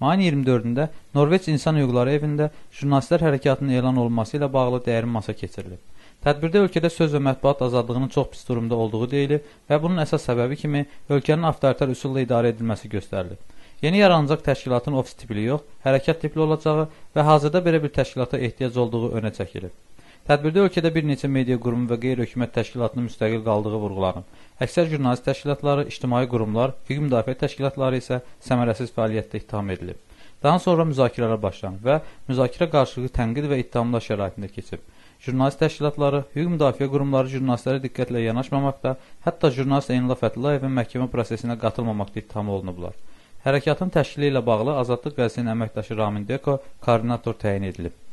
Mayın 24-də Norveç İnsan Hüquqları Evində jurnalistlər hərəkatının elan olunması ilə bağlı dəyərin masa keçirilib. Tədbirdə ölkədə söz və mətbuat azadlığının çox pis durumda olduğu deyilir və bunun əsas səbəbi kimi ölkənin avtoritar üsulla idarə edilməsi göstərilib. Yeni yaranacaq təşkilatın ofis tipli yox, hərəkat tipli olacağı və hazırda belə bir təşkilata ehtiyac olduğu önə çəkilib. Tədbirdə ölkədə bir neçə media qurumu və qeyri-hökumət təşkilatının müstəqil qaldığı vurğulanıb. Əksər jurnalist təşkilatları, ictimai qurumlar, hüquq müdafiə təşkilatları isə səmərəsiz fəaliyyətdə ittiham edilib. Daha sonra müzakirələr başlanıb və müzakirə qarşılıqlı tənqid və ittihamlar şəraitində keçib. Jurnalist təşkilatları, hüquq müdafiə qurumları jurnalistlərə diqqətlə yanaşmamaqda, hətta jurnalist Eynila Fətullayevin məhkəmə prosesinə qatılmamaqda ittiham olunublar. Hərəkatın təşkili ilə bağlı Azadlıq qəzinin əməkdaşı Ramin Deko koordinator təyin edilib.